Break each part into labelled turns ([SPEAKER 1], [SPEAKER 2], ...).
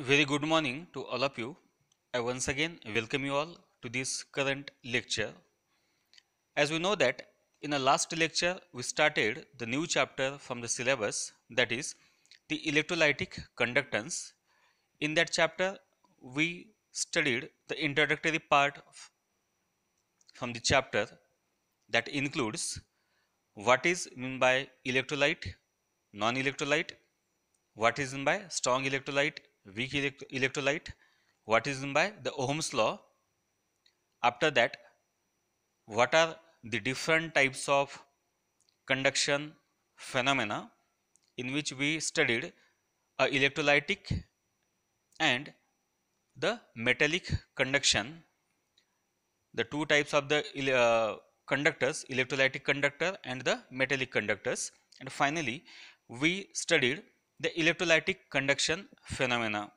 [SPEAKER 1] Very good morning to all of you. I once again welcome you all to this current lecture. As we know that in the last lecture we started the new chapter from the syllabus that is the electrolytic conductance. In that chapter we studied the introductory part from the chapter that includes what is meant by electrolyte, non-electrolyte, what is meant by strong electrolyte, weak elect electrolyte what is meant by the ohms law after that what are the different types of conduction phenomena in which we studied electrolytic and the metallic conduction the two types of the uh, conductors electrolytic conductor and the metallic conductors and finally we studied the electrolytic conduction phenomena.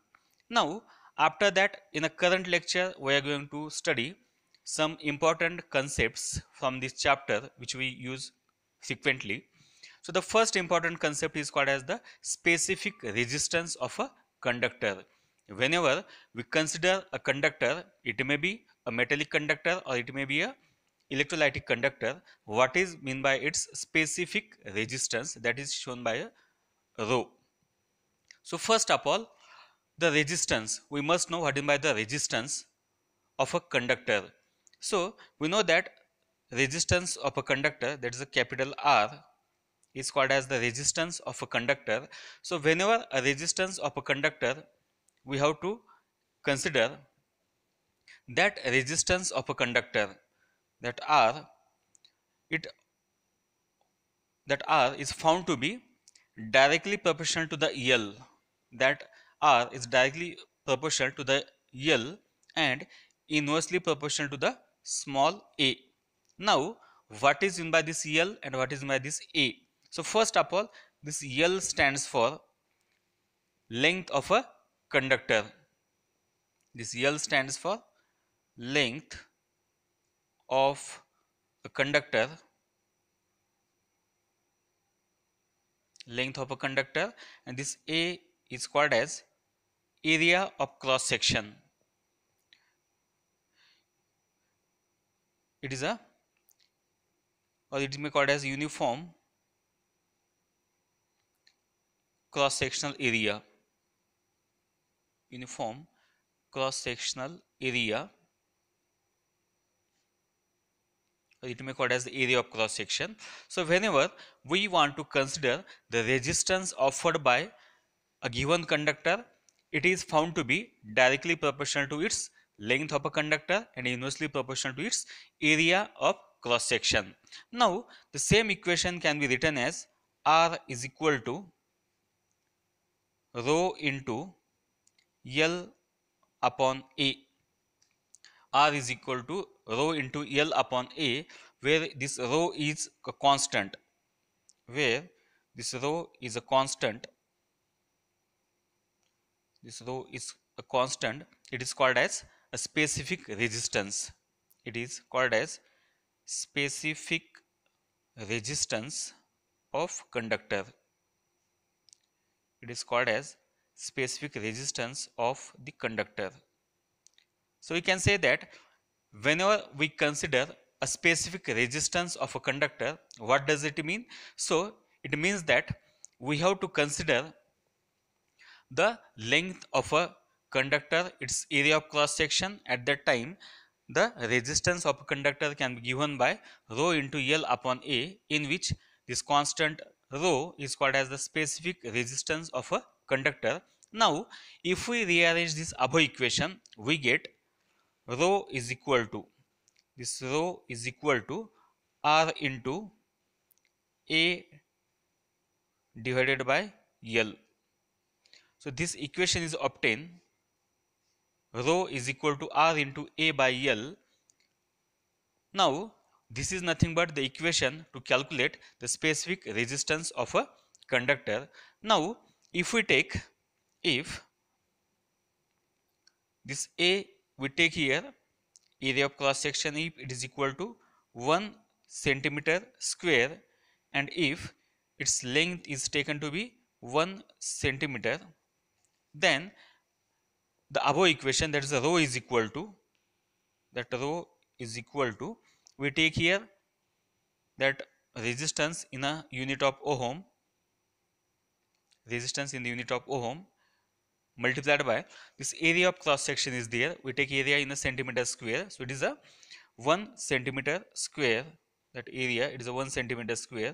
[SPEAKER 1] Now, after that, in the current lecture, we are going to study some important concepts from this chapter which we use frequently. So, the first important concept is called as the specific resistance of a conductor. Whenever we consider a conductor, it may be a metallic conductor or it may be a electrolytic conductor. What is mean by its specific resistance that is shown by a rho so, first of all the resistance we must know what is by the resistance of a conductor. So, we know that resistance of a conductor that is a capital R is called as the resistance of a conductor. So, whenever a resistance of a conductor we have to consider that resistance of a conductor that R it that R is found to be directly proportional to the EL that R is directly proportional to the L and inversely proportional to the small a. Now, what is meant by this L and what is meant by this a? So, first of all, this L stands for length of a conductor. This L stands for length of a conductor length of a conductor and this A is called as area of cross section. It is a or it may called as uniform cross sectional area uniform cross sectional area it may called as the area of cross section so whenever we want to consider the resistance offered by a given conductor, it is found to be directly proportional to its length of a conductor and inversely proportional to its area of cross section. Now, the same equation can be written as R is equal to rho into L upon A. R is equal to rho into L upon A where this rho is a constant where this rho is a constant this rho is a constant it is called as a specific resistance it is called as specific resistance of conductor it is called as specific resistance of the conductor so we can say that whenever we consider a specific resistance of a conductor what does it mean so it means that we have to consider the length of a conductor, its area of cross section at that time the resistance of a conductor can be given by rho into L upon A in which this constant rho is called as the specific resistance of a conductor. Now, if we rearrange this above equation, we get rho is equal to this rho is equal to R into A divided by L. So, this equation is obtained rho is equal to r into A by L. Now, this is nothing but the equation to calculate the specific resistance of a conductor. Now, if we take if this A we take here area of cross section if it is equal to 1 centimeter square and if its length is taken to be 1 centimeter then the above equation that is the rho is equal to that rho is equal to we take here that resistance in a unit of ohm resistance in the unit of ohm multiplied by this area of cross section is there we take area in a centimeter square so it is a 1 centimeter square that area it is a 1 centimeter square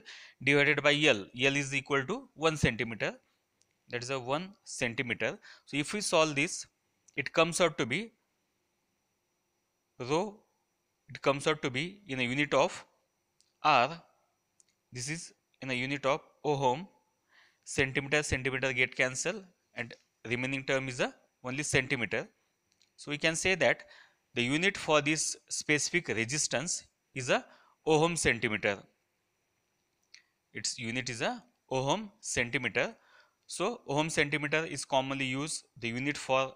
[SPEAKER 1] divided by L L is equal to 1 centimeter that is a 1 centimeter. So, if we solve this it comes out to be rho it comes out to be in a unit of R this is in a unit of ohm centimeter centimeter get cancel and remaining term is a only centimeter. So, we can say that the unit for this specific resistance is a ohm centimeter its unit is a ohm centimeter so, ohm centimeter is commonly used the unit for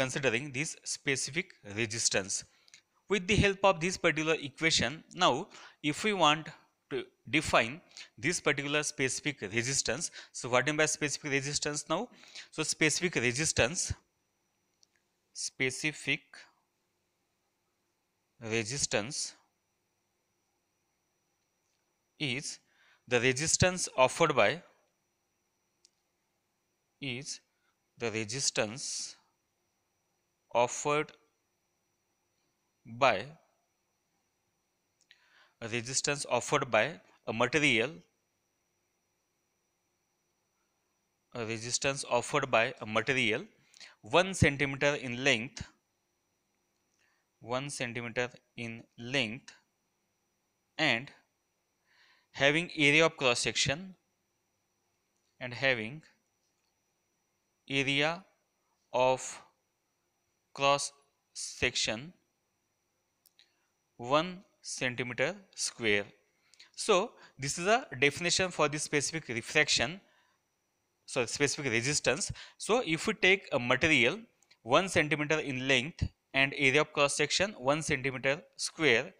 [SPEAKER 1] considering this specific resistance. With the help of this particular equation, now if we want to define this particular specific resistance, so what mean by specific resistance now? So, specific resistance, specific resistance is the resistance offered by is the resistance offered by resistance offered by a material a resistance offered by a material 1 centimeter in length 1 centimeter in length and having area of cross section and having area of cross section 1 centimeter square. So, this is a definition for the specific refraction so specific resistance. So, if we take a material 1 centimeter in length and area of cross section 1 centimeter square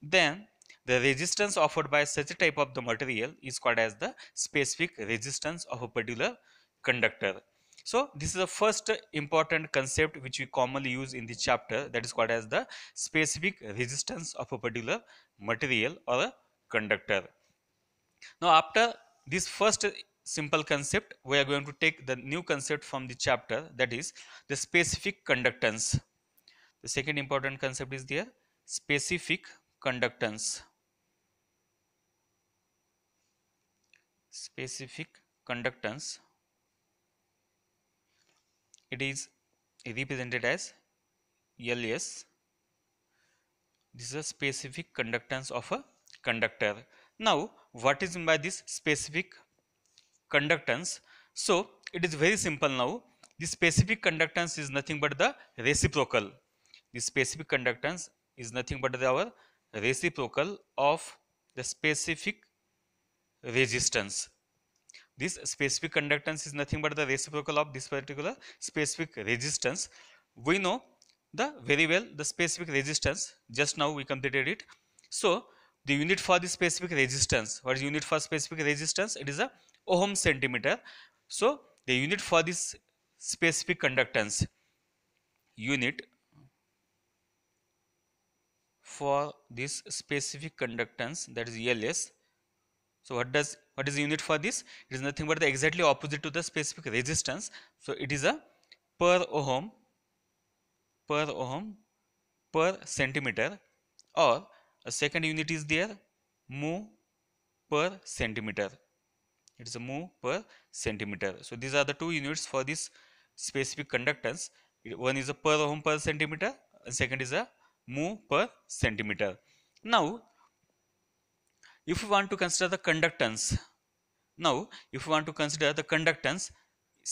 [SPEAKER 1] then the resistance offered by such a type of the material is called as the specific resistance of a particular conductor. So this is the first important concept which we commonly use in the chapter that is called as the specific resistance of a particular material or a conductor. Now after this first simple concept we are going to take the new concept from the chapter that is the specific conductance. The second important concept is there specific conductance. specific conductance it is represented as LS this is a specific conductance of a conductor now what is meant by this specific conductance so it is very simple now the specific conductance is nothing but the reciprocal the specific conductance is nothing but the, our reciprocal of the specific resistance. This specific conductance is nothing but the reciprocal of this particular specific resistance. We know the very well the specific resistance just now we completed it. So, the unit for the specific resistance what is unit for specific resistance it is a ohm centimeter. So, the unit for this specific conductance unit for this specific conductance that is LS. So what does what is the unit for this? It is nothing but the exactly opposite to the specific resistance. So it is a per ohm per ohm per centimeter or a second unit is there mu per centimeter. It is a mu per centimeter. So these are the two units for this specific conductance. One is a per ohm per centimeter and second is a mu per centimeter. Now if we want to consider the conductance now if we want to consider the conductance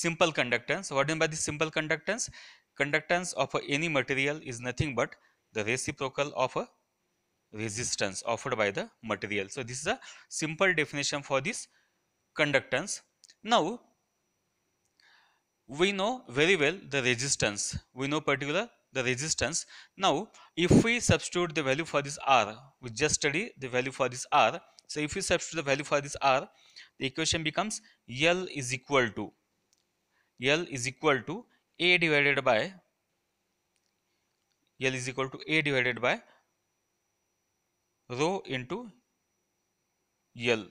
[SPEAKER 1] simple conductance what mean by the simple conductance conductance of any material is nothing but the reciprocal of a resistance offered by the material so this is a simple definition for this conductance now we know very well the resistance we know particular the resistance. Now, if we substitute the value for this R, we just study the value for this R. So, if we substitute the value for this R, the equation becomes L is equal to L is equal to A divided by L is equal to A divided by rho into L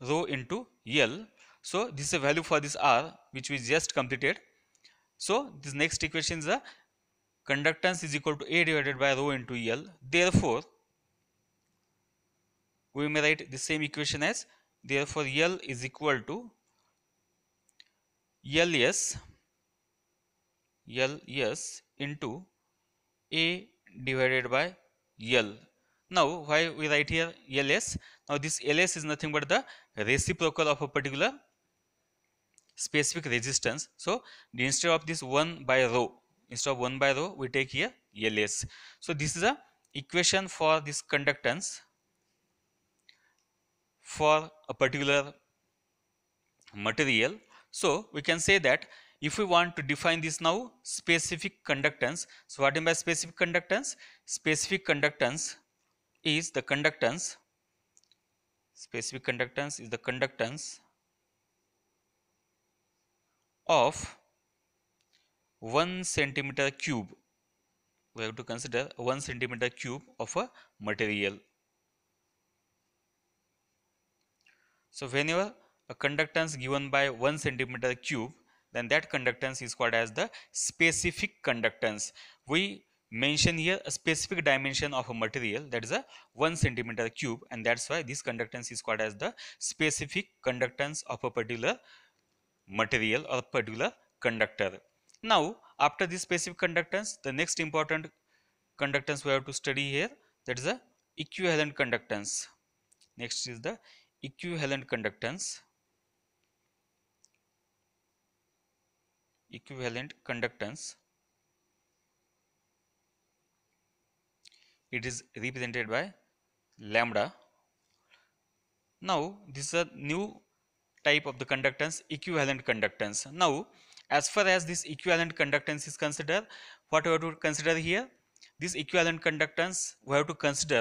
[SPEAKER 1] rho into L. So, this is a value for this R which we just completed so this next equation is a conductance is equal to A divided by rho into L. Therefore, we may write the same equation as therefore L is equal to LS LS into A divided by L. Now why we write here LS? Now this LS is nothing but the reciprocal of a particular specific resistance. So instead of this 1 by rho, instead of 1 by rho, we take here LS. So this is a equation for this conductance for a particular material. So we can say that if we want to define this now specific conductance. So what I mean by specific conductance? Specific conductance is the conductance, specific conductance is the conductance of 1 centimeter cube we have to consider 1 centimeter cube of a material so whenever a conductance given by 1 centimeter cube then that conductance is called as the specific conductance we mention here a specific dimension of a material that is a 1 centimeter cube and that's why this conductance is called as the specific conductance of a particular material or particular conductor. Now, after this specific conductance, the next important conductance we have to study here that is the equivalent conductance. Next is the equivalent conductance. Equivalent conductance. It is represented by lambda. Now, this is a new type of the conductance equivalent conductance now as far as this equivalent conductance is considered what we have to consider here this equivalent conductance we have to consider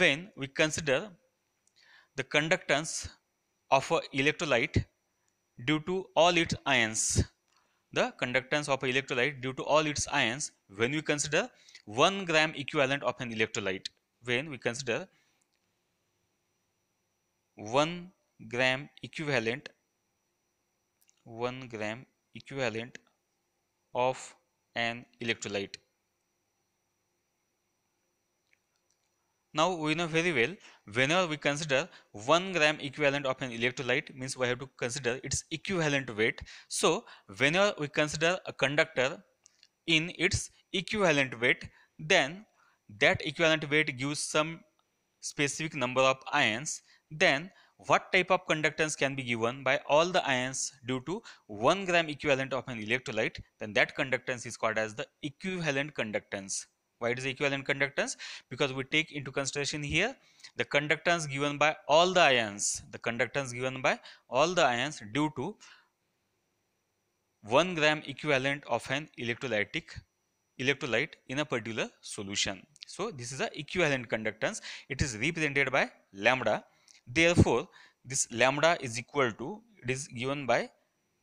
[SPEAKER 1] when we consider the conductance of a electrolyte due to all its ions the conductance of an electrolyte due to all its ions when we consider 1 gram equivalent of an electrolyte when we consider 1 gram equivalent 1 gram equivalent of an electrolyte. Now we know very well whenever we consider 1 gram equivalent of an electrolyte means we have to consider its equivalent weight. So whenever we consider a conductor in its equivalent weight then that equivalent weight gives some specific number of ions then what type of conductance can be given by all the ions due to 1 gram equivalent of an electrolyte, then that conductance is called as the equivalent conductance. Why it is equivalent conductance? Because we take into consideration here the conductance given by all the ions, the conductance given by all the ions due to 1 gram equivalent of an electrolytic electrolyte in a particular solution. So, this is the equivalent conductance. It is represented by lambda Therefore, this lambda is equal to, it is given by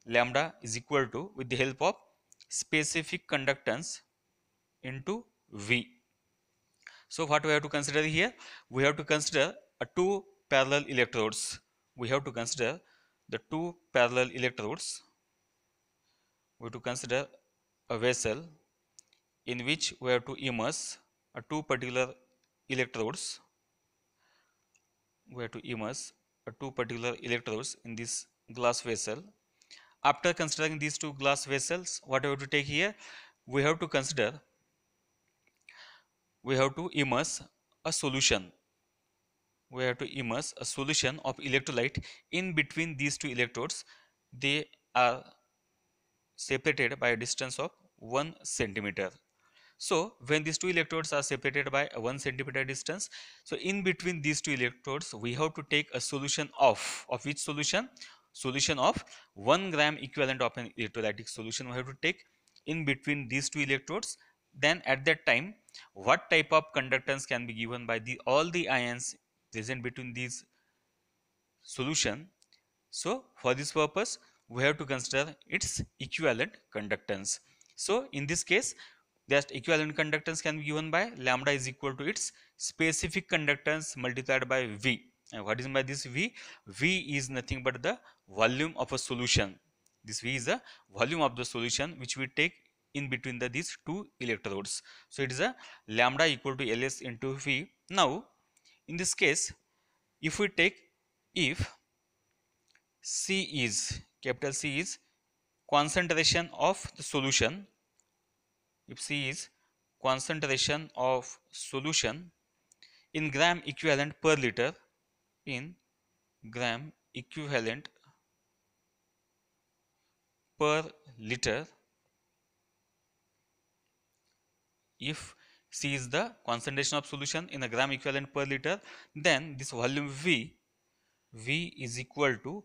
[SPEAKER 1] lambda is equal to with the help of specific conductance into V. So, what we have to consider here? We have to consider a two parallel electrodes. We have to consider the two parallel electrodes. We have to consider a vessel in which we have to immerse a two particular electrodes we have to immerse uh, two particular electrodes in this glass vessel. After considering these two glass vessels, what we have to take here? We have to consider, we have to immerse a solution. We have to immerse a solution of electrolyte in between these two electrodes. They are separated by a distance of 1 centimeter. So when these two electrodes are separated by 1 centimeter distance, so in between these two electrodes, we have to take a solution of, of which solution? Solution of 1 gram equivalent of an electrolytic solution we have to take in between these two electrodes. Then at that time, what type of conductance can be given by the all the ions present between these solution. So for this purpose, we have to consider its equivalent conductance. So in this case, that equivalent conductance can be given by lambda is equal to its specific conductance multiplied by V. And what is by this V? V is nothing but the volume of a solution. This V is the volume of the solution which we take in between the these two electrodes. So it is a lambda equal to Ls into V. Now in this case if we take if C is capital C is concentration of the solution if C is concentration of solution in gram equivalent per liter in gram equivalent per liter if C is the concentration of solution in a gram equivalent per liter then this volume V V is equal to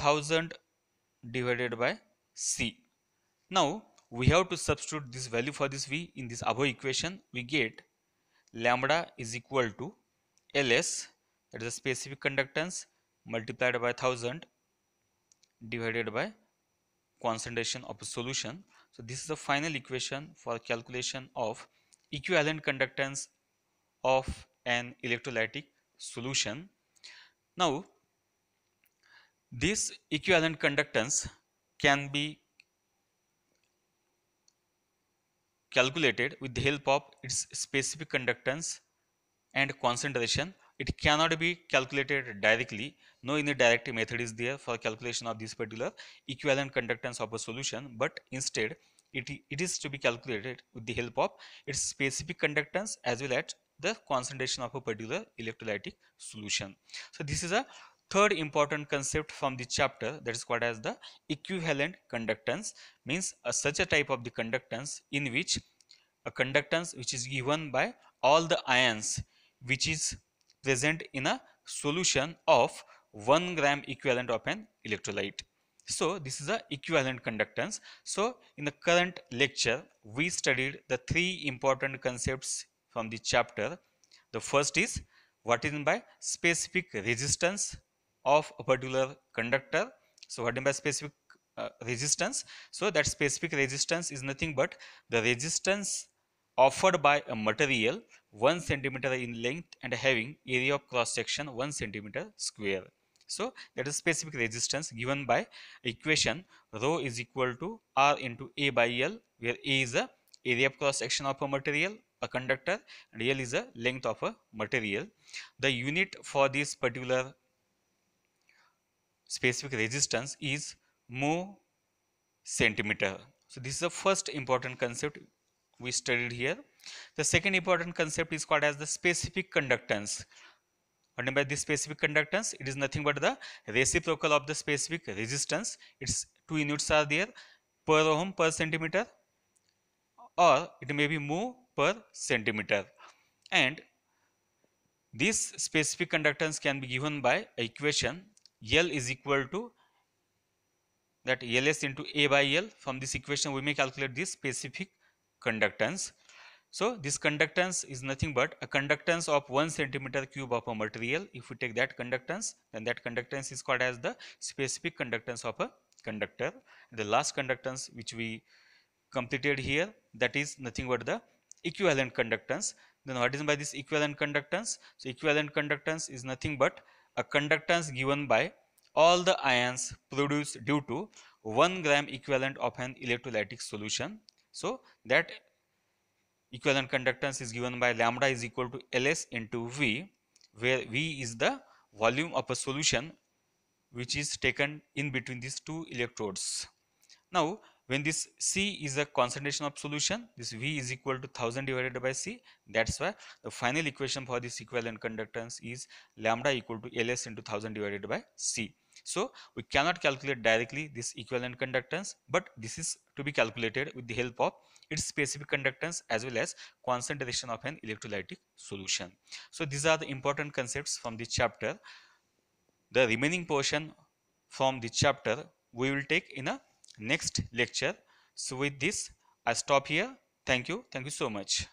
[SPEAKER 1] 1000 divided by C. Now we have to substitute this value for this v in this above equation we get lambda is equal to ls that is a specific conductance multiplied by 1000 divided by concentration of a solution so this is the final equation for calculation of equivalent conductance of an electrolytic solution now this equivalent conductance can be calculated with the help of its specific conductance and concentration. It cannot be calculated directly. No indirect method is there for calculation of this particular equivalent conductance of a solution, but instead it, it is to be calculated with the help of its specific conductance as well as the concentration of a particular electrolytic solution. So, this is a third important concept from the chapter that is called as the equivalent conductance means a, uh, such a type of the conductance in which a conductance which is given by all the ions which is present in a solution of 1 gram equivalent of an electrolyte. So, this is a equivalent conductance. So, in the current lecture, we studied the three important concepts from the chapter. The first is what is meant by specific resistance of a particular conductor. So what do mean by specific uh, resistance? So that specific resistance is nothing but the resistance offered by a material 1 centimeter in length and having area of cross section 1 centimeter square. So that is specific resistance given by equation rho is equal to R into A by L where A is the area of cross section of a material a conductor and L is the length of a material. The unit for this particular specific resistance is mu centimeter. So, this is the first important concept we studied here. The second important concept is called as the specific conductance. What mean by this specific conductance? It is nothing but the reciprocal of the specific resistance. Its two units are there per ohm per centimeter or it may be mu per centimeter. And this specific conductance can be given by equation L is equal to that Ls into A by L from this equation we may calculate this specific conductance. So, this conductance is nothing but a conductance of 1 centimeter cube of a material. If we take that conductance then that conductance is called as the specific conductance of a conductor. The last conductance which we completed here that is nothing but the equivalent conductance. Then what is by this equivalent conductance? So, equivalent conductance is nothing but a conductance given by all the ions produced due to 1 gram equivalent of an electrolytic solution. So, that equivalent conductance is given by lambda is equal to Ls into V, where V is the volume of a solution which is taken in between these two electrodes. Now, when this C is a concentration of solution this V is equal to 1000 divided by C that's why the final equation for this equivalent conductance is lambda equal to LS into 1000 divided by C. So, we cannot calculate directly this equivalent conductance but this is to be calculated with the help of its specific conductance as well as concentration of an electrolytic solution. So, these are the important concepts from this chapter. The remaining portion from this chapter we will take in a next lecture so with this i stop here thank you thank you so much